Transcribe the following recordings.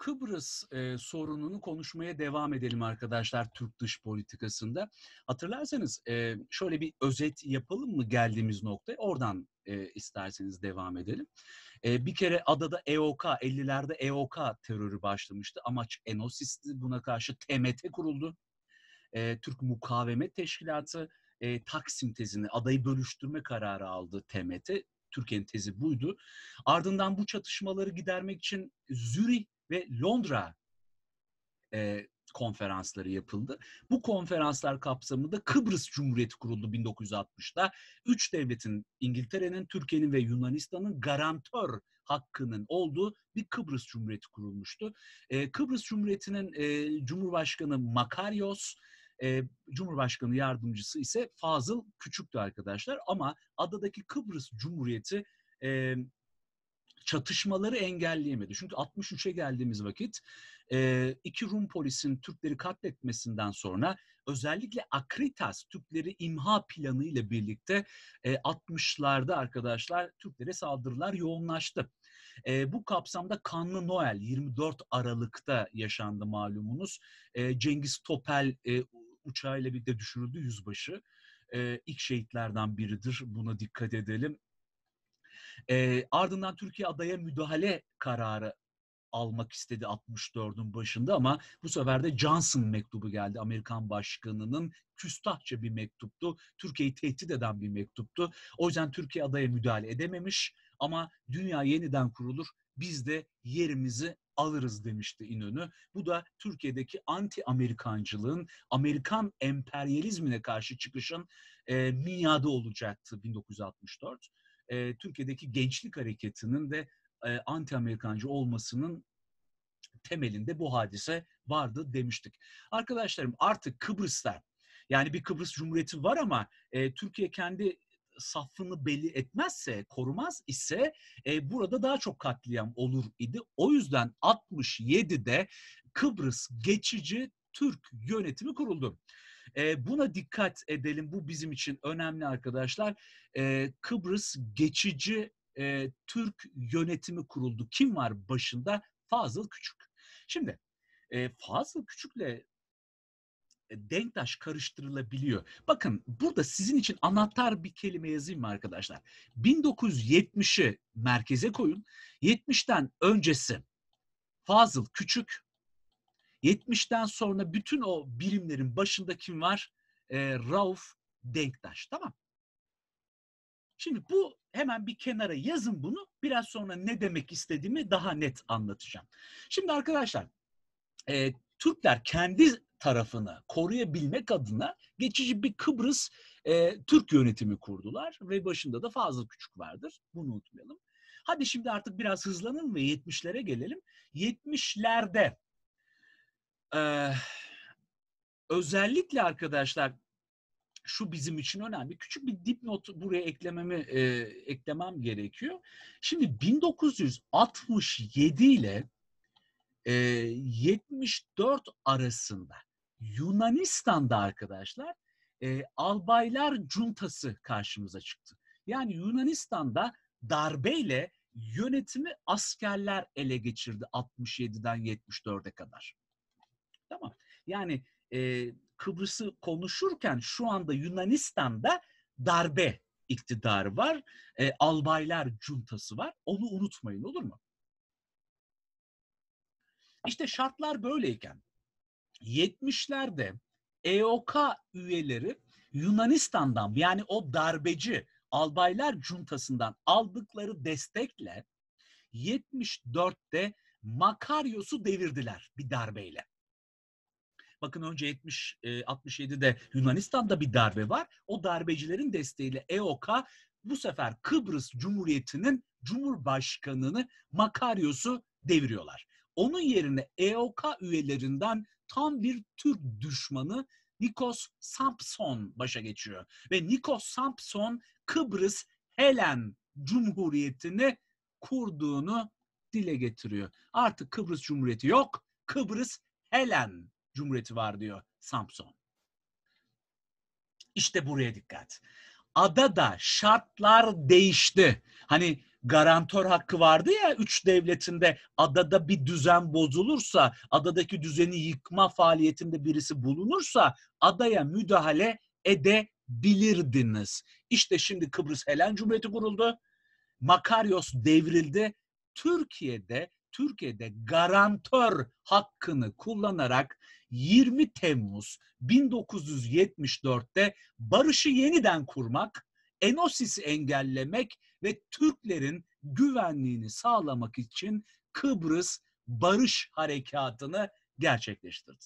Kıbrıs e, sorununu konuşmaya devam edelim arkadaşlar Türk dış politikasında. Hatırlarsanız e, şöyle bir özet yapalım mı geldiğimiz noktaya? Oradan e, isterseniz devam edelim. E, bir kere adada EOK, 50'lerde EOK terörü başlamıştı. Amaç Enosis'ti. Buna karşı TMT kuruldu. E, Türk Mukavemet Teşkilatı e, Taksim tezini, adayı bölüştürme kararı aldı TMT. Türkiye'nin tezi buydu. Ardından bu çatışmaları gidermek için Zürih ve Londra e, konferansları yapıldı. Bu konferanslar kapsamında Kıbrıs Cumhuriyeti kuruldu 1960'da. Üç devletin İngiltere'nin, Türkiye'nin ve Yunanistan'ın garantör hakkının olduğu bir Kıbrıs Cumhuriyeti kurulmuştu. Ee, Kıbrıs Cumhuriyeti'nin e, Cumhurbaşkanı Makarios, e, Cumhurbaşkanı yardımcısı ise Fazıl Küçük'tü arkadaşlar. Ama adadaki Kıbrıs Cumhuriyeti e, çatışmaları engelleyemedi. Çünkü 63'e geldiğimiz vakit e, iki Rum polisin Türkleri katletmesinden sonra özellikle Akritas Türkleri imha planı ile birlikte 60'larda e, arkadaşlar Türklere saldırılar yoğunlaştı. E, bu kapsamda Kanlı Noel 24 Aralık'ta yaşandı malumunuz. Cengiz Topel uçağıyla birlikte düşürüldü yüzbaşı. Ee, ilk şehitlerden biridir. Buna dikkat edelim. E, ardından Türkiye adaya müdahale kararı almak istedi 64'ün başında ama bu sefer de Johnson mektubu geldi. Amerikan başkanının küstahça bir mektuptu. Türkiye'yi tehdit eden bir mektuptu. O yüzden Türkiye adaya müdahale edememiş ama dünya yeniden kurulur. Biz de yerimizi alırız demişti İnönü. Bu da Türkiye'deki anti-Amerikancılığın, Amerikan emperyalizmine karşı çıkışın e, miyadı olacaktı 1964 e, Türkiye'deki gençlik hareketinin ve e, anti-Amerikancı olmasının temelinde bu hadise vardı demiştik. Arkadaşlarım artık Kıbrıs'ta yani bir Kıbrıs Cumhuriyeti var ama e, Türkiye kendi safını belli etmezse, korumaz ise e, burada daha çok katliam olur idi. O yüzden 67'de Kıbrıs geçici Türk yönetimi kuruldu. E, buna dikkat edelim. Bu bizim için önemli arkadaşlar. E, Kıbrıs geçici e, Türk yönetimi kuruldu. Kim var başında? Fazıl Küçük. Şimdi e, Fazıl Küçük'le e, denktaş karıştırılabiliyor. Bakın burada sizin için anahtar bir kelime yazayım mı arkadaşlar? 1970'i merkeze koyun. 70'ten öncesi Fazıl Küçük, 70'ten sonra bütün o bilimlerin başında kim var? E, Rauf Denktaş. Tamam. Şimdi bu hemen bir kenara yazın bunu. Biraz sonra ne demek istediğimi daha net anlatacağım. Şimdi arkadaşlar e, Türkler kendi tarafını koruyabilmek adına geçici bir Kıbrıs e, Türk yönetimi kurdular ve başında da fazla Küçük vardır. Bunu unutmayalım. Hadi şimdi artık biraz hızlanın ve 70'lere gelelim. 70'lerde ee, özellikle arkadaşlar şu bizim için önemli. Küçük bir dipnot buraya eklememi e, eklemem gerekiyor. Şimdi 1967 ile e, 74 arasında Yunanistan'da arkadaşlar e, albaylar cuntası karşımıza çıktı. Yani Yunanistan'da darbeyle yönetimi askerler ele geçirdi 67'den 74'e kadar. Tamam. Yani e, Kıbrıs'ı konuşurken şu anda Yunanistan'da darbe iktidarı var. E, albaylar cuntası var. Onu unutmayın olur mu? İşte şartlar böyleyken 70'lerde EOK üyeleri Yunanistan'dan yani o darbeci albaylar cuntasından aldıkları destekle 74'te Makaryos'u devirdiler bir darbeyle. Bakın önce 70 e, 67'de Yunanistan'da bir darbe var. O darbecilerin desteğiyle EOK bu sefer Kıbrıs Cumhuriyeti'nin Cumhurbaşkanını Makaryos'u deviriyorlar. Onun yerine EOK üyelerinden tam bir Türk düşmanı Nikos Sampson başa geçiyor. Ve Nikos Sampson Kıbrıs Helen Cumhuriyeti'ni kurduğunu dile getiriyor. Artık Kıbrıs Cumhuriyeti yok. Kıbrıs Helen Cumhuriyeti var diyor Samson. İşte buraya dikkat. Adada şartlar değişti. Hani garantör hakkı vardı ya üç devletinde adada bir düzen bozulursa, adadaki düzeni yıkma faaliyetinde birisi bulunursa adaya müdahale edebilirdiniz. İşte şimdi Kıbrıs Helen Cumhuriyeti kuruldu. Makaryos devrildi. Türkiye'de Türkiye'de garantör hakkını kullanarak 20 Temmuz 1974'te barışı yeniden kurmak, Enosis'i engellemek ve Türklerin güvenliğini sağlamak için Kıbrıs Barış Harekatı'nı gerçekleştirdi.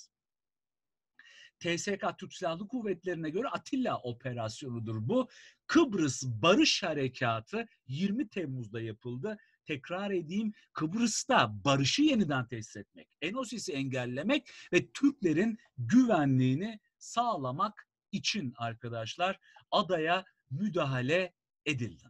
TSK Türk Silahlı Kuvvetleri'ne göre Atilla operasyonudur bu. Kıbrıs Barış Harekatı 20 Temmuz'da yapıldı tekrar edeyim Kıbrıs'ta barışı yeniden tesis etmek, Enosis'i engellemek ve Türklerin güvenliğini sağlamak için arkadaşlar adaya müdahale edildi.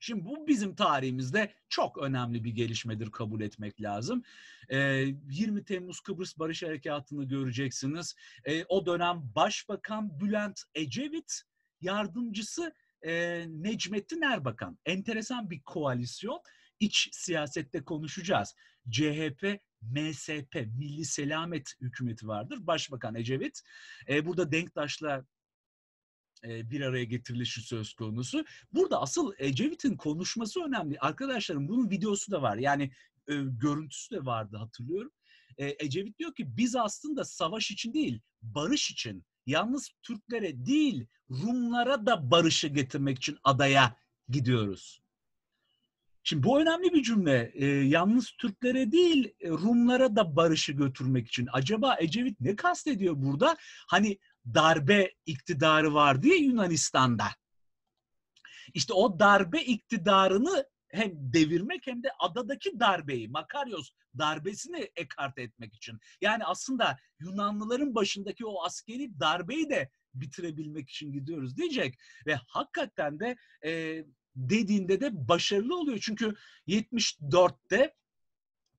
Şimdi bu bizim tarihimizde çok önemli bir gelişmedir kabul etmek lazım. 20 ee, Temmuz Kıbrıs Barış Harekatı'nı göreceksiniz. Ee, o dönem Başbakan Bülent Ecevit yardımcısı e, Necmettin Erbakan. Enteresan bir koalisyon. İç siyasette konuşacağız. CHP, MSP, Milli Selamet Hükümeti vardır. Başbakan Ecevit. E, burada Denktaş'la bir araya getirilişi söz konusu. Burada asıl Ecevit'in konuşması önemli. Arkadaşlarım bunun videosu da var. Yani e, görüntüsü de vardı hatırlıyorum. E, Ecevit diyor ki biz aslında savaş için değil barış için yalnız Türklere değil Rumlara da barışı getirmek için adaya gidiyoruz. Şimdi bu önemli bir cümle. E, yalnız Türklere değil e, Rumlara da barışı götürmek için. Acaba Ecevit ne kastediyor burada? Hani darbe iktidarı var diye Yunanistan'da. İşte o darbe iktidarını hem devirmek hem de adadaki darbeyi, Makarios darbesini ekart etmek için. Yani aslında Yunanlıların başındaki o askeri darbeyi de bitirebilmek için gidiyoruz diyecek. Ve hakikaten de e, dediğinde de başarılı oluyor. Çünkü 74'te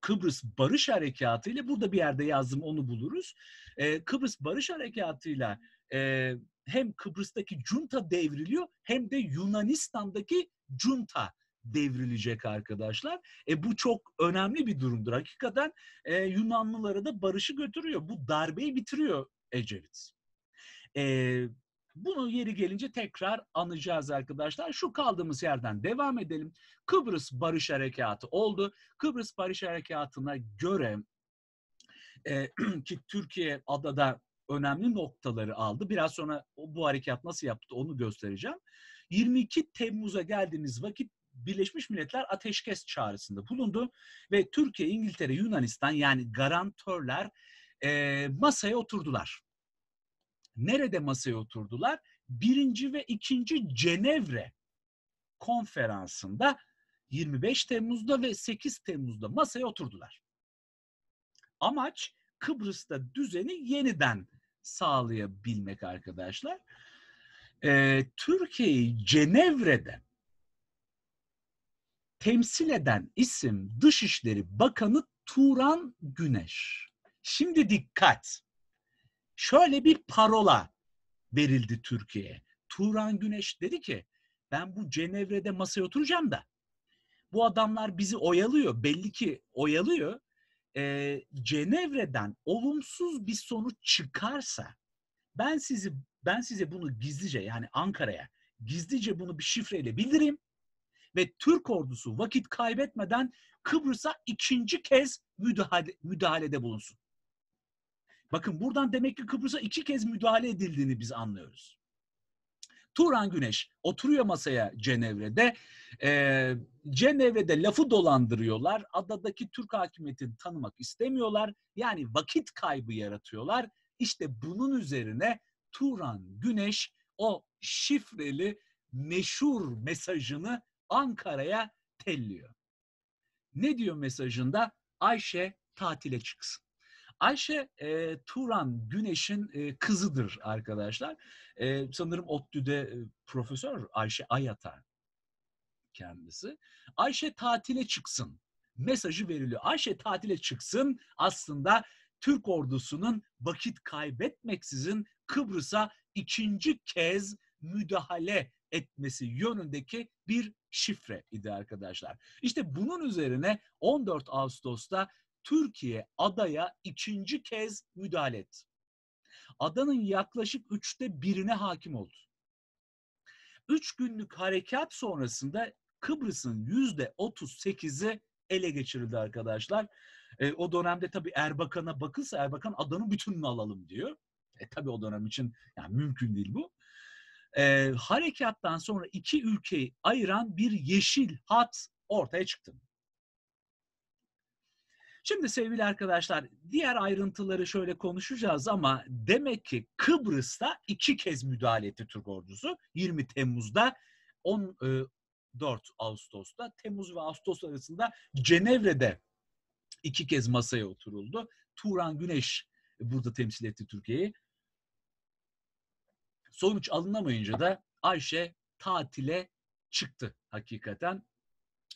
Kıbrıs Barış Harekatı ile burada bir yerde yazdım onu buluruz. E, Kıbrıs Barış Harekatı ile e, hem Kıbrıs'taki junta devriliyor hem de Yunanistan'daki junta devrilecek arkadaşlar. E bu çok önemli bir durumdur. Hakikaten e, Yunanlılara da barışı götürüyor. Bu darbeyi bitiriyor Ecevit. E, bunu yeri gelince tekrar anacağız arkadaşlar. Şu kaldığımız yerden devam edelim. Kıbrıs Barış Harekatı oldu. Kıbrıs Barış Harekatı'na göre e, ki Türkiye adada önemli noktaları aldı. Biraz sonra bu harekat nasıl yaptı onu göstereceğim. 22 Temmuz'a geldiğimiz vakit Birleşmiş Milletler ateşkes çağrısında bulundu ve Türkiye, İngiltere, Yunanistan yani garantörler e, masaya oturdular. Nerede masaya oturdular? Birinci ve ikinci Cenevre konferansında 25 Temmuz'da ve 8 Temmuz'da masaya oturdular. Amaç Kıbrıs'ta düzeni yeniden sağlayabilmek arkadaşlar. Ee, Türkiye'yi Cenevre'de temsil eden isim Dışişleri Bakanı Turan Güneş. Şimdi dikkat. Şöyle bir parola verildi Türkiye'ye. Turan Güneş dedi ki ben bu Cenevre'de masaya oturacağım da bu adamlar bizi oyalıyor. Belli ki oyalıyor. E, Cenevre'den olumsuz bir sonuç çıkarsa ben sizi ben size bunu gizlice yani Ankara'ya gizlice bunu bir şifreyle bildireyim ve Türk ordusu vakit kaybetmeden Kıbrıs'a ikinci kez müdahale, müdahalede bulunsun. Bakın buradan demek ki Kıbrıs'a iki kez müdahale edildiğini biz anlıyoruz. Turan Güneş oturuyor masaya Cenevre'de. Ee, Cenevre'de lafı dolandırıyorlar. Adadaki Türk hakimiyetini tanımak istemiyorlar. Yani vakit kaybı yaratıyorlar. İşte bunun üzerine Turan Güneş o şifreli meşhur mesajını Ankara'ya telliyor. Ne diyor mesajında? Ayşe tatile çıksın. Ayşe e, Turan Güneş'in e, kızıdır arkadaşlar. E, sanırım ODTÜ'de e, profesör Ayşe Ayata kendisi. Ayşe tatile çıksın mesajı veriliyor. Ayşe tatile çıksın aslında Türk ordusunun vakit kaybetmeksizin Kıbrıs'a ikinci kez müdahale etmesi yönündeki bir şifre idi arkadaşlar. İşte bunun üzerine 14 Ağustos'ta Türkiye adaya ikinci kez müdahale etti. Adanın yaklaşık üçte birine hakim oldu. Üç günlük harekat sonrasında Kıbrıs'ın yüzde 38'i ele geçirildi arkadaşlar. E, o dönemde tabii Erbakan'a bakılsa Erbakan adanın bütününü alalım diyor. E tabii o dönem için yani mümkün değil bu e, harekattan sonra iki ülkeyi ayıran bir yeşil hat ortaya çıktı. Şimdi sevgili arkadaşlar diğer ayrıntıları şöyle konuşacağız ama demek ki Kıbrıs'ta iki kez müdahale etti Türk ordusu. 20 Temmuz'da 14 Ağustos'ta Temmuz ve Ağustos arasında Cenevre'de iki kez masaya oturuldu. Turan Güneş burada temsil etti Türkiye'yi. Sonuç alınamayınca da Ayşe tatile çıktı hakikaten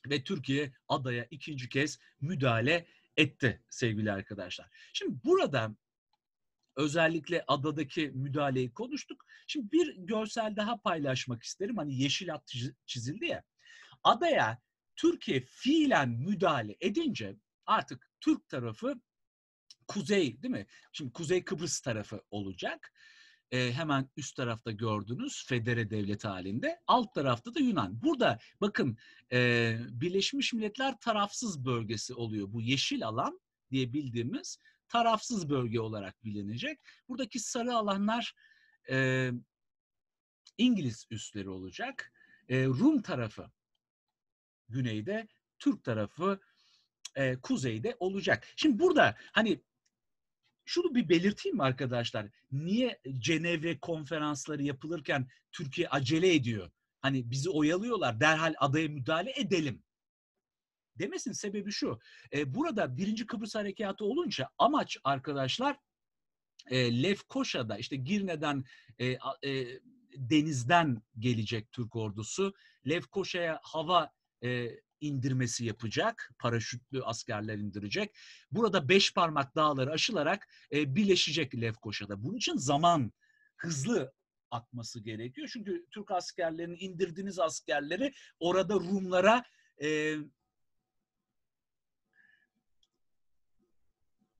ve Türkiye adaya ikinci kez müdahale etti sevgili arkadaşlar. Şimdi burada özellikle adadaki müdahaleyi konuştuk. Şimdi bir görsel daha paylaşmak isterim. Hani yeşil at çizildi ya. Adaya Türkiye fiilen müdahale edince artık Türk tarafı kuzey değil mi? Şimdi Kuzey Kıbrıs tarafı olacak e, hemen üst tarafta gördüğünüz federe devlet halinde. Alt tarafta da Yunan. Burada bakın e, Birleşmiş Milletler tarafsız bölgesi oluyor. Bu yeşil alan diye bildiğimiz tarafsız bölge olarak bilinecek. Buradaki sarı alanlar e, İngiliz üsleri olacak. E, Rum tarafı güneyde, Türk tarafı e, kuzeyde olacak. Şimdi burada hani şunu bir belirteyim mi arkadaşlar? Niye Cenevre konferansları yapılırken Türkiye acele ediyor? Hani bizi oyalıyorlar, derhal adaya müdahale edelim. Demesin sebebi şu. E, burada Birinci Kıbrıs Harekatı olunca amaç arkadaşlar e, Lefkoşa'da işte Girne'den e, e, denizden gelecek Türk ordusu. Lefkoşa'ya hava e, indirmesi yapacak. Paraşütlü askerler indirecek. Burada beş parmak dağları aşılarak e, birleşecek Lefkoşa'da. Bunun için zaman hızlı atması gerekiyor. Çünkü Türk askerlerini indirdiğiniz askerleri orada Rumlara e,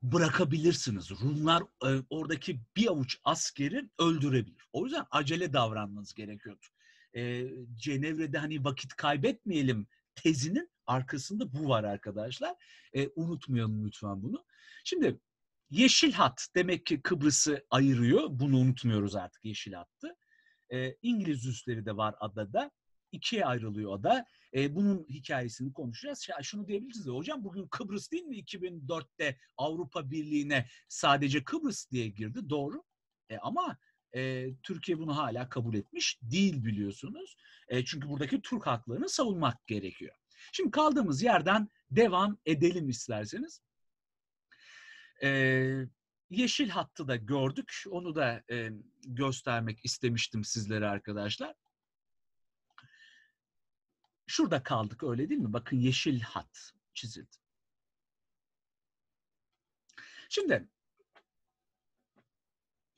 bırakabilirsiniz. Rumlar e, oradaki bir avuç askeri öldürebilir. O yüzden acele davranmanız gerekiyordu. E, Cenevre'de hani vakit kaybetmeyelim tezinin arkasında bu var arkadaşlar. E, unutmayalım lütfen bunu. Şimdi yeşil hat demek ki Kıbrıs'ı ayırıyor. Bunu unutmuyoruz artık yeşil hattı. E, İngiliz üsleri de var adada. İkiye ayrılıyor ada. E, bunun hikayesini konuşacağız. Şunu diyebiliriz de hocam bugün Kıbrıs değil mi 2004'te Avrupa Birliği'ne sadece Kıbrıs diye girdi. Doğru. E, ama Türkiye bunu hala kabul etmiş değil biliyorsunuz. çünkü buradaki Türk haklarını savunmak gerekiyor. Şimdi kaldığımız yerden devam edelim isterseniz. yeşil hattı da gördük. Onu da göstermek istemiştim sizlere arkadaşlar. Şurada kaldık öyle değil mi? Bakın yeşil hat çizildi. Şimdi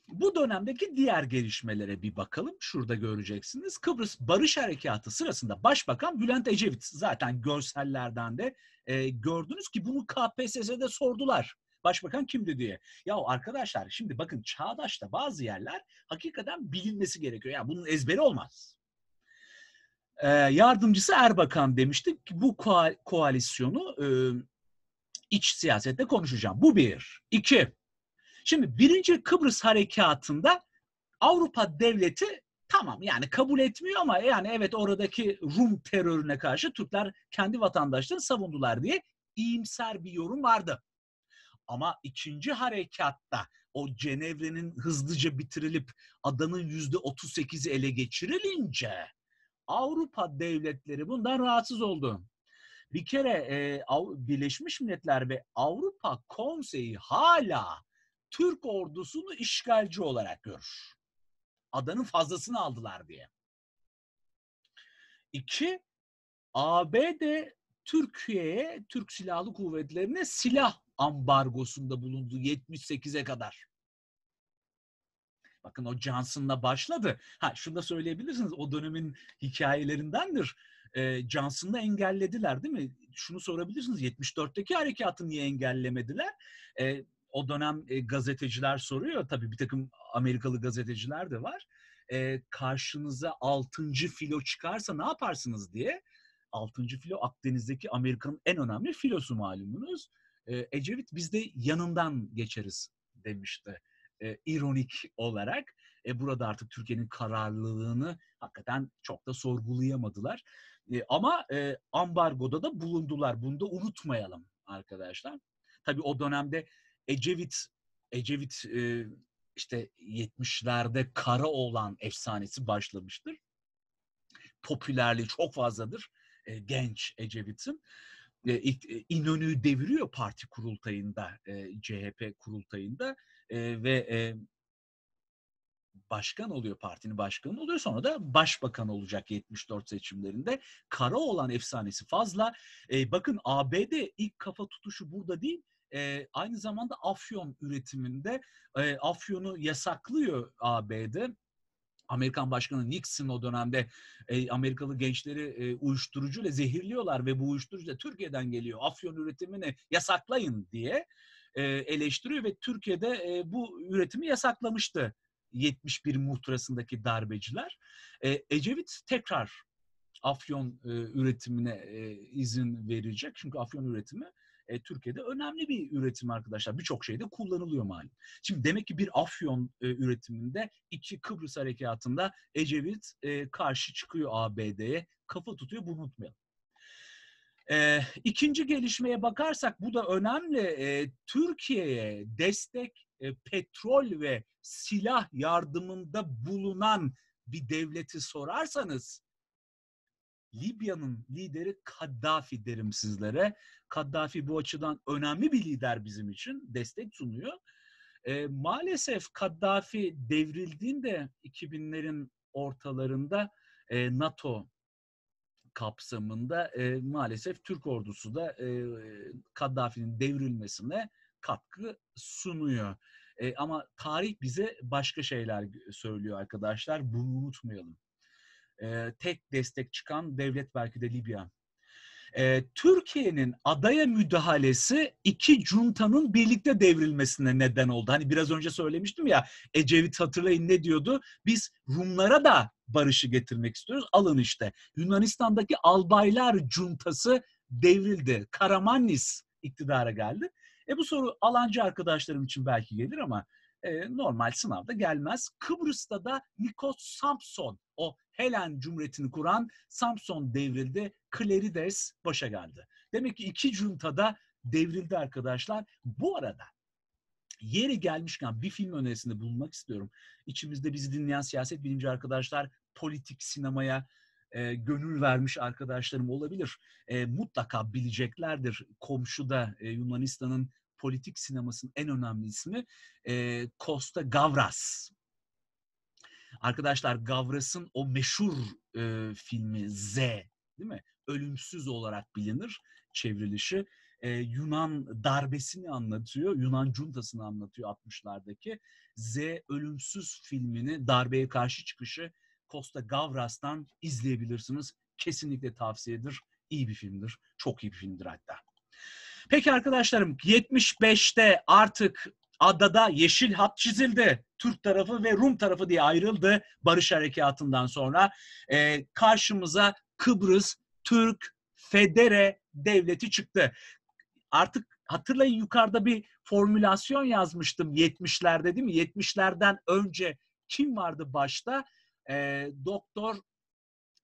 bu dönemdeki diğer gelişmelere bir bakalım. Şurada göreceksiniz. Kıbrıs Barış Harekatı sırasında Başbakan Bülent Ecevit zaten görsellerden de e, gördünüz ki bunu KPSS'de sordular. Başbakan kimdi diye. Ya arkadaşlar şimdi bakın çağdaşta bazı yerler hakikaten bilinmesi gerekiyor. Ya yani bunun ezberi olmaz. E, yardımcısı Erbakan demiştik ki bu koalisyonu e, iç siyasette konuşacağım. Bu bir. İki. Şimdi birinci Kıbrıs harekatında Avrupa devleti tamam yani kabul etmiyor ama yani evet oradaki Rum terörüne karşı Türkler kendi vatandaşlarını savundular diye iyimser bir yorum vardı. Ama ikinci harekatta o Cenevre'nin hızlıca bitirilip adanın yüzde 38'i ele geçirilince Avrupa devletleri bundan rahatsız oldu. Bir kere e, Birleşmiş Milletler ve Avrupa Konseyi hala Türk ordusunu işgalci olarak görür. Adanın fazlasını aldılar diye. İki, ABD Türkiye'ye, Türk Silahlı Kuvvetlerine silah ambargosunda bulundu 78'e kadar. Bakın o Johnson'la başladı. Ha şunu da söyleyebilirsiniz. O dönemin hikayelerindendir. E, ee, Johnson'la engellediler değil mi? Şunu sorabilirsiniz. 74'teki harekatı niye engellemediler? E, o dönem e, gazeteciler soruyor. Tabii bir takım Amerikalı gazeteciler de var. E, karşınıza altıncı filo çıkarsa ne yaparsınız diye. Altıncı filo Akdeniz'deki Amerika'nın en önemli filosu malumunuz. E, Ecevit biz de yanından geçeriz demişti. E, ironik olarak e, burada artık Türkiye'nin kararlılığını hakikaten çok da sorgulayamadılar. E, ama e, ambargoda da bulundular. Bunu da unutmayalım arkadaşlar. Tabii o dönemde Ecevit Ecevit e, işte 70'lerde kara olan efsanesi başlamıştır. Popülerliği çok fazladır e, genç Ecevit'in. E, e İnönü'yü deviriyor parti kurultayında, e, CHP kurultayında e, ve e, başkan oluyor, partinin başkanı oluyor. Sonra da başbakan olacak 74 seçimlerinde. Kara olan efsanesi fazla. E, bakın ABD ilk kafa tutuşu burada değil, e, aynı zamanda afyon üretiminde e, afyonu yasaklıyor ABD. Amerikan Başkanı Nixon o dönemde e, Amerikalı gençleri e, uyuşturucuyla zehirliyorlar ve bu uyuşturucu da Türkiye'den geliyor. Afyon üretimini yasaklayın diye e, eleştiriyor ve Türkiye'de e, bu üretimi yasaklamıştı 71 muhtırasındaki darbeciler. E, Ecevit tekrar afyon e, üretimine e, izin verecek çünkü afyon üretimi e, Türkiye'de önemli bir üretim arkadaşlar. Birçok şeyde kullanılıyor malum. Şimdi demek ki bir Afyon e, üretiminde iki Kıbrıs harekatında Ecevit e, karşı çıkıyor ABD'ye. Kafa tutuyor bunu unutmayalım. E, ikinci gelişmeye bakarsak bu da önemli. E, Türkiye'ye destek e, petrol ve silah yardımında bulunan bir devleti sorarsanız Libya'nın lideri Kaddafi derim sizlere. Kaddafi bu açıdan önemli bir lider bizim için. Destek sunuyor. E, maalesef Kaddafi devrildiğinde 2000'lerin ortalarında e, NATO kapsamında e, maalesef Türk ordusu da e, Kaddafi'nin devrilmesine katkı sunuyor. E, ama tarih bize başka şeyler söylüyor arkadaşlar. Bunu unutmayalım e, tek destek çıkan devlet belki de Libya. E, Türkiye'nin adaya müdahalesi iki cuntanın birlikte devrilmesine neden oldu. Hani biraz önce söylemiştim ya Ecevit hatırlayın ne diyordu? Biz Rumlara da barışı getirmek istiyoruz. Alın işte. Yunanistan'daki albaylar cuntası devrildi. Karamanlis iktidara geldi. E bu soru alancı arkadaşlarım için belki gelir ama e, normal sınavda gelmez. Kıbrıs'ta da Nikos Samson o Helen Cumhuriyeti'ni kuran Samson devrildi, Klerides başa geldi. Demek ki iki cuntada devrildi arkadaşlar. Bu arada yeri gelmişken bir film önerisinde bulunmak istiyorum. İçimizde bizi dinleyen siyaset bilimci arkadaşlar politik sinemaya e, gönül vermiş arkadaşlarım olabilir. E, mutlaka bileceklerdir. Komşuda e, Yunanistan'ın politik sinemasının en önemli ismi e, Costa Gavras. Arkadaşlar Gavras'ın o meşhur e, filmi Z değil mi? Ölümsüz olarak bilinir çevrilişi. E, Yunan darbesini anlatıyor, Yunan cuntasını anlatıyor 60'lardaki. Z Ölümsüz filmini darbeye karşı çıkışı Costa Gavras'tan izleyebilirsiniz. Kesinlikle tavsiyedir. İyi bir filmdir. Çok iyi bir filmdir hatta. Peki arkadaşlarım 75'te artık Adada yeşil hat çizildi. Türk tarafı ve Rum tarafı diye ayrıldı barış harekatından sonra. E, karşımıza Kıbrıs Türk Federe Devleti çıktı. Artık hatırlayın yukarıda bir formülasyon yazmıştım 70'lerde değil mi? 70'lerden önce kim vardı başta? E, Doktor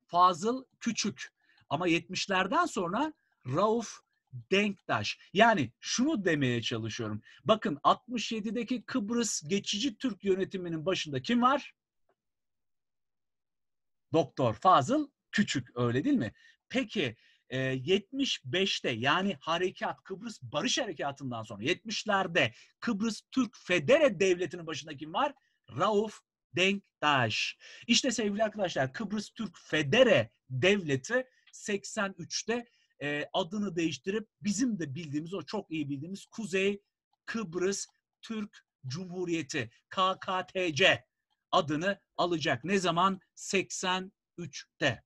Fazıl Küçük. Ama 70'lerden sonra Rauf denktaş. Yani şunu demeye çalışıyorum. Bakın 67'deki Kıbrıs geçici Türk yönetiminin başında kim var? Doktor Fazıl Küçük öyle değil mi? Peki 75'te e, yani harekat Kıbrıs Barış Harekatı'ndan sonra 70'lerde Kıbrıs Türk Federe Devleti'nin başında kim var? Rauf Denktaş. İşte sevgili arkadaşlar Kıbrıs Türk Federe Devleti 83'te e, adını değiştirip bizim de bildiğimiz o çok iyi bildiğimiz Kuzey Kıbrıs Türk Cumhuriyeti KKTC adını alacak. Ne zaman? 83'te.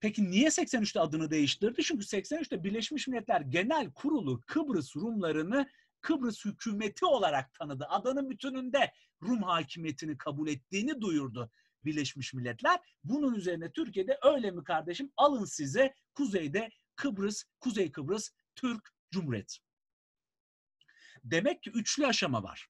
Peki niye 83'te adını değiştirdi? Çünkü 83'te Birleşmiş Milletler Genel Kurulu Kıbrıs Rumlarını Kıbrıs hükümeti olarak tanıdı. Adanın bütününde Rum hakimiyetini kabul ettiğini duyurdu Birleşmiş Milletler. Bunun üzerine Türkiye'de öyle mi kardeşim alın size kuzeyde Kıbrıs, Kuzey Kıbrıs, Türk Cumhuriyeti. Demek ki üçlü aşama var.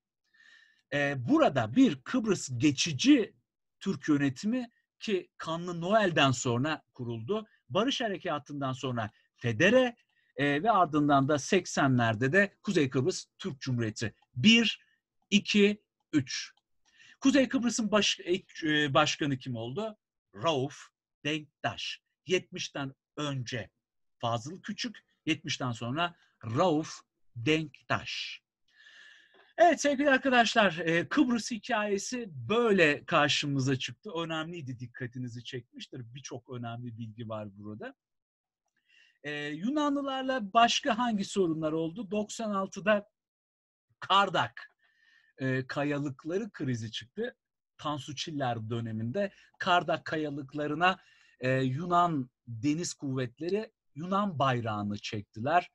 Ee, burada bir Kıbrıs geçici Türk yönetimi ki Kanlı Noel'den sonra kuruldu. Barış Harekatı'ndan sonra Federe e, ve ardından da 80'lerde de Kuzey Kıbrıs Türk Cumhuriyeti. Bir, iki, üç. Kuzey Kıbrıs'ın baş, e, başkanı kim oldu? Rauf Denktaş. 70'ten önce Fazıl Küçük, 70'ten sonra Rauf Denktaş. Evet sevgili arkadaşlar, e, Kıbrıs hikayesi böyle karşımıza çıktı. Önemliydi, dikkatinizi çekmiştir. Birçok önemli bilgi var burada. Ee, Yunanlılarla başka hangi sorunlar oldu? 96'da Kardak e, kayalıkları krizi çıktı. Tansu Çiller döneminde Kardak kayalıklarına e, Yunan Deniz Kuvvetleri Yunan bayrağını çektiler.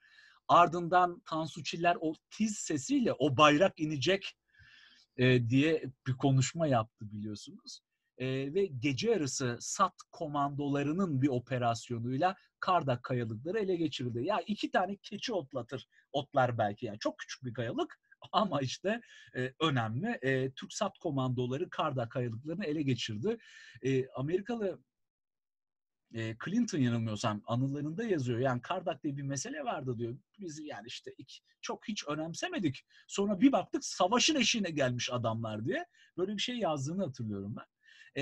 Ardından Tansuçiller o tiz sesiyle o bayrak inecek e, diye bir konuşma yaptı biliyorsunuz. E, ve gece yarısı SAT komandolarının bir operasyonuyla Kardak kayalıkları ele geçirdi. Ya iki tane keçi otlatır, otlar belki yani çok küçük bir kayalık ama işte e, önemli. E, Türk SAT komandoları Kardak kayalıklarını ele geçirdi. E, Amerikalı Clinton yanılmıyorsam anılarında yazıyor. Yani Kardak diye bir mesele vardı diyor. Biz yani işte iki, çok hiç önemsemedik. Sonra bir baktık savaşın eşiğine gelmiş adamlar diye. Böyle bir şey yazdığını hatırlıyorum ben.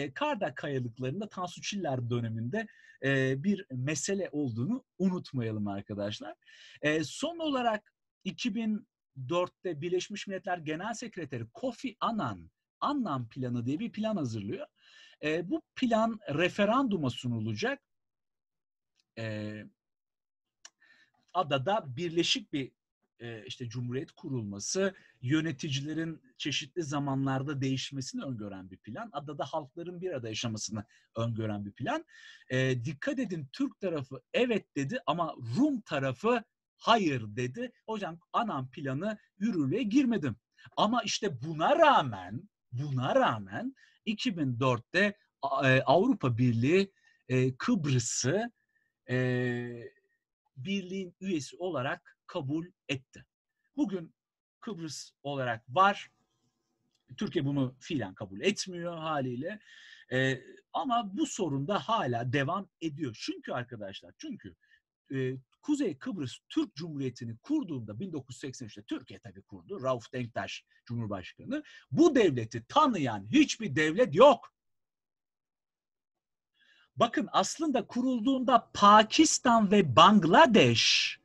E, Kardak kayalıklarında Tansu Çiller döneminde e, bir mesele olduğunu unutmayalım arkadaşlar. E, son olarak 2004'te Birleşmiş Milletler Genel Sekreteri Kofi Annan Annan planı diye bir plan hazırlıyor. E, bu plan referanduma sunulacak. E, adada birleşik bir e, işte cumhuriyet kurulması, yöneticilerin çeşitli zamanlarda değişmesini öngören bir plan, adada halkların bir arada yaşamasını öngören bir plan. E, dikkat edin Türk tarafı evet dedi ama Rum tarafı hayır dedi. Hocam anam planı yürürlüğe girmedim. Ama işte buna rağmen buna rağmen 2004'te e, Avrupa Birliği e, Kıbrıs'ı e, birliğin üyesi olarak kabul etti. Bugün Kıbrıs olarak var. Türkiye bunu filan kabul etmiyor haliyle. Ama bu sorun da hala devam ediyor. Çünkü arkadaşlar, çünkü e, Kuzey Kıbrıs Türk Cumhuriyeti'ni kurduğunda 1983'te Türkiye tabii kurdu. Rauf Denktaş Cumhurbaşkanı. Bu devleti tanıyan hiçbir devlet yok. Bakın aslında kurulduğunda Pakistan ve Bangladeş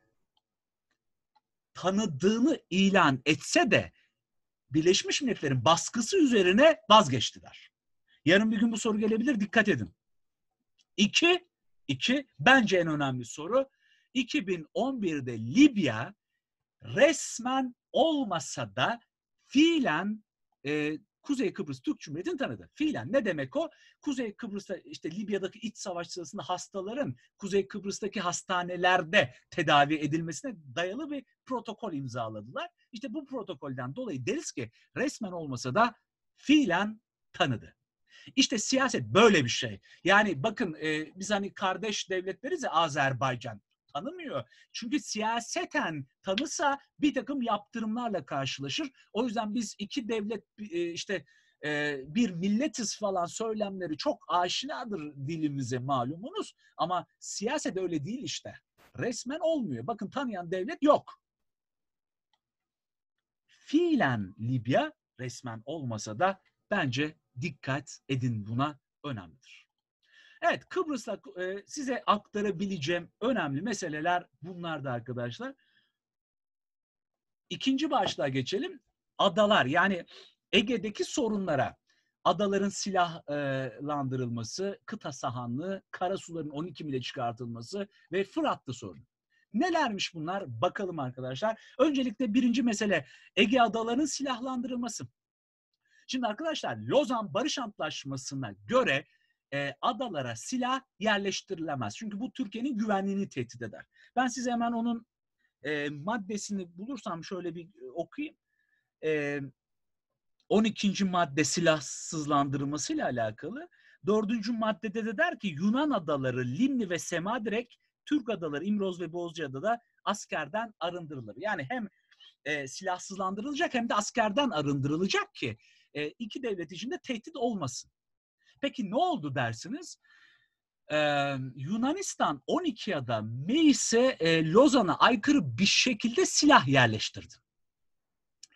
tanıdığını ilan etse de Birleşmiş Milletler'in baskısı üzerine vazgeçtiler. Yarın bir gün bu soru gelebilir dikkat edin. İki, İki, bence en önemli soru. 2011'de Libya resmen olmasa da fiilen e, Kuzey Kıbrıs Türk Cumhuriyeti'ni tanıdı. Fiilen ne demek o? Kuzey Kıbrıs'ta işte Libya'daki iç savaş sırasında hastaların Kuzey Kıbrıs'taki hastanelerde tedavi edilmesine dayalı bir protokol imzaladılar. İşte bu protokolden dolayı deriz ki resmen olmasa da fiilen tanıdı. İşte siyaset böyle bir şey. Yani bakın e, biz hani kardeş devletleriz ya Azerbaycan tanımıyor. Çünkü siyaseten tanısa bir takım yaptırımlarla karşılaşır. O yüzden biz iki devlet e, işte e, bir milletiz falan söylemleri çok aşinadır dilimize malumunuz ama siyaset öyle değil işte. Resmen olmuyor. Bakın tanıyan devlet yok. Fiilen Libya resmen olmasa da bence Dikkat edin buna önemlidir. Evet Kıbrıs'la e, size aktarabileceğim önemli meseleler bunlardı arkadaşlar. İkinci başlığa geçelim. Adalar yani Ege'deki sorunlara adaların silahlandırılması, kıta sahanlığı, karasuların 12 mile çıkartılması ve Fırat'ta sorun. Nelermiş bunlar? Bakalım arkadaşlar. Öncelikle birinci mesele Ege adalarının silahlandırılması. Şimdi arkadaşlar Lozan Barış Antlaşması'na göre e, adalara silah yerleştirilemez. Çünkü bu Türkiye'nin güvenliğini tehdit eder. Ben size hemen onun e, maddesini bulursam şöyle bir e, okuyayım. E, 12. madde silahsızlandırmasıyla alakalı. 4. maddede de der ki Yunan adaları Limni ve Semadrek, Türk adaları İmroz ve Bozcaada da askerden arındırılır. Yani hem e, silahsızlandırılacak hem de askerden arındırılacak ki e, iki devlet içinde tehdit olmasın. Peki ne oldu dersiniz? Ee, Yunanistan 12 ya da Meis'e e, Lozan'a aykırı bir şekilde silah yerleştirdi.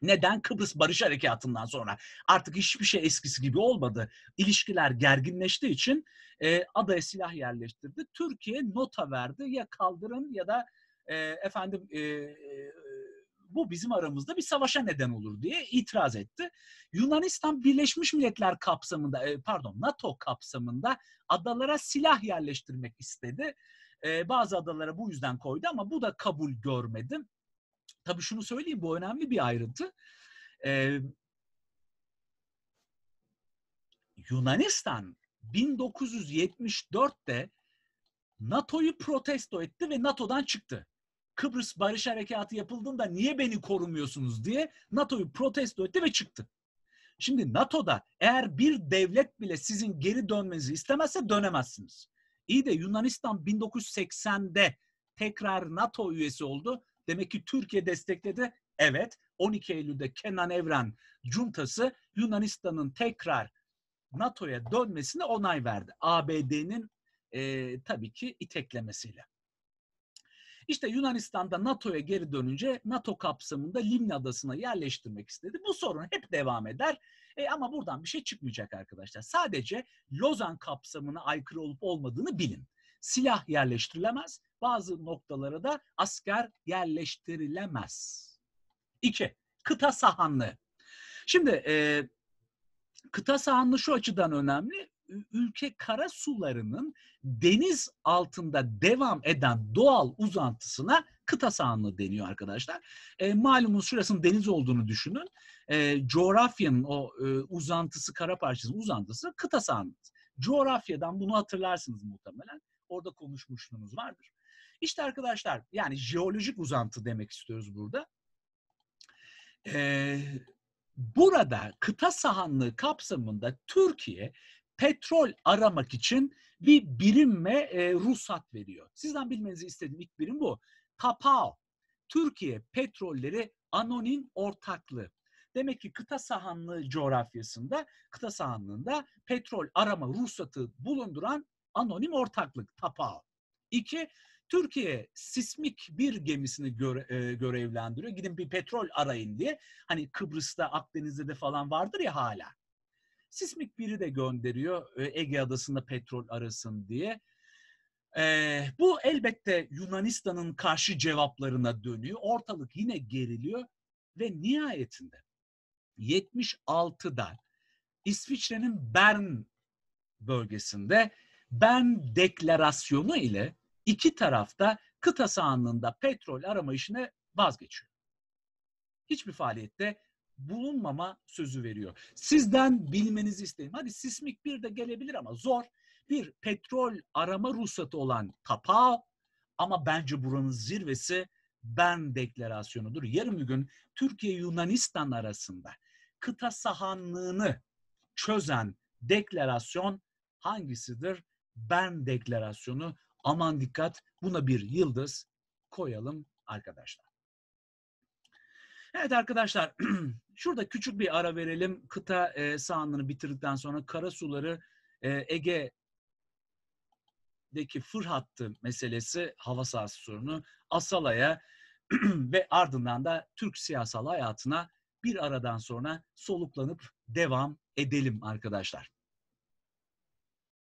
Neden? Kıbrıs Barış Harekatı'ndan sonra artık hiçbir şey eskisi gibi olmadı. İlişkiler gerginleştiği için e, adaya silah yerleştirdi. Türkiye nota verdi ya kaldırın ya da e, efendim e, e bu bizim aramızda bir savaşa neden olur diye itiraz etti. Yunanistan Birleşmiş Milletler kapsamında e, pardon NATO kapsamında adalara silah yerleştirmek istedi. E, bazı adalara bu yüzden koydu ama bu da kabul görmedi. Tabii şunu söyleyeyim bu önemli bir ayrıntı. E, Yunanistan 1974'te NATO'yu protesto etti ve NATO'dan çıktı. Kıbrıs Barış Harekatı yapıldığında niye beni korumuyorsunuz diye NATO'yu protesto etti ve çıktı. Şimdi NATO'da eğer bir devlet bile sizin geri dönmenizi istemezse dönemezsiniz. İyi de Yunanistan 1980'de tekrar NATO üyesi oldu. Demek ki Türkiye destekledi. Evet 12 Eylül'de Kenan Evren cuntası Yunanistan'ın tekrar NATO'ya dönmesine onay verdi. ABD'nin e, tabii ki iteklemesiyle. İşte Yunanistan'da NATO'ya geri dönünce NATO kapsamında Limni Adası'na yerleştirmek istedi. Bu sorun hep devam eder. E ama buradan bir şey çıkmayacak arkadaşlar. Sadece Lozan kapsamına aykırı olup olmadığını bilin. Silah yerleştirilemez. Bazı noktalara da asker yerleştirilemez. İki, kıta sahanlığı. Şimdi e, kıta sahanlığı şu açıdan önemli ülke kara sularının deniz altında devam eden doğal uzantısına kıta sahanlığı deniyor arkadaşlar. E, malumunuz şurasının deniz olduğunu düşünün. E, coğrafyanın o e, uzantısı, kara parçasının uzantısı kıta sahanlığı. Coğrafyadan bunu hatırlarsınız muhtemelen. Orada konuşmuşluğunuz vardır. İşte arkadaşlar yani jeolojik uzantı demek istiyoruz burada. Ee, burada kıta sahanlığı kapsamında Türkiye petrol aramak için bir birimle e, ruhsat veriyor. Sizden bilmenizi istediğim ilk birim bu. TAPAO, Türkiye Petrolleri Anonim Ortaklığı. Demek ki kıta sahanlığı coğrafyasında, kıta sahanlığında petrol arama ruhsatı bulunduran anonim ortaklık TAPAO. İki, Türkiye sismik bir gemisini göre, e, görevlendiriyor. Gidin bir petrol arayın diye. Hani Kıbrıs'ta, Akdeniz'de de falan vardır ya hala. Sismik biri de gönderiyor e, Ege Adası'nda petrol arasın diye. Ee, bu elbette Yunanistan'ın karşı cevaplarına dönüyor. Ortalık yine geriliyor ve nihayetinde 76'da İsviçre'nin Bern bölgesinde Bern deklarasyonu ile iki tarafta kıta sahanlığında petrol arama işine vazgeçiyor. Hiçbir faaliyette bulunmama sözü veriyor. Sizden bilmenizi isteyeyim. Hadi sismik bir de gelebilir ama zor. Bir petrol arama ruhsatı olan TAPAO ama bence buranın zirvesi ben deklarasyonudur. Yarım bir gün Türkiye Yunanistan arasında kıta sahanlığını çözen deklarasyon hangisidir? Ben deklarasyonu. Aman dikkat buna bir yıldız koyalım arkadaşlar. Evet arkadaşlar, şurada küçük bir ara verelim. Kıta e, sahanlığını bitirdikten sonra karasuları e, Ege'deki deki fır hattı meselesi hava sahası sorunu Asala'ya ve ardından da Türk siyasal hayatına bir aradan sonra soluklanıp devam edelim arkadaşlar.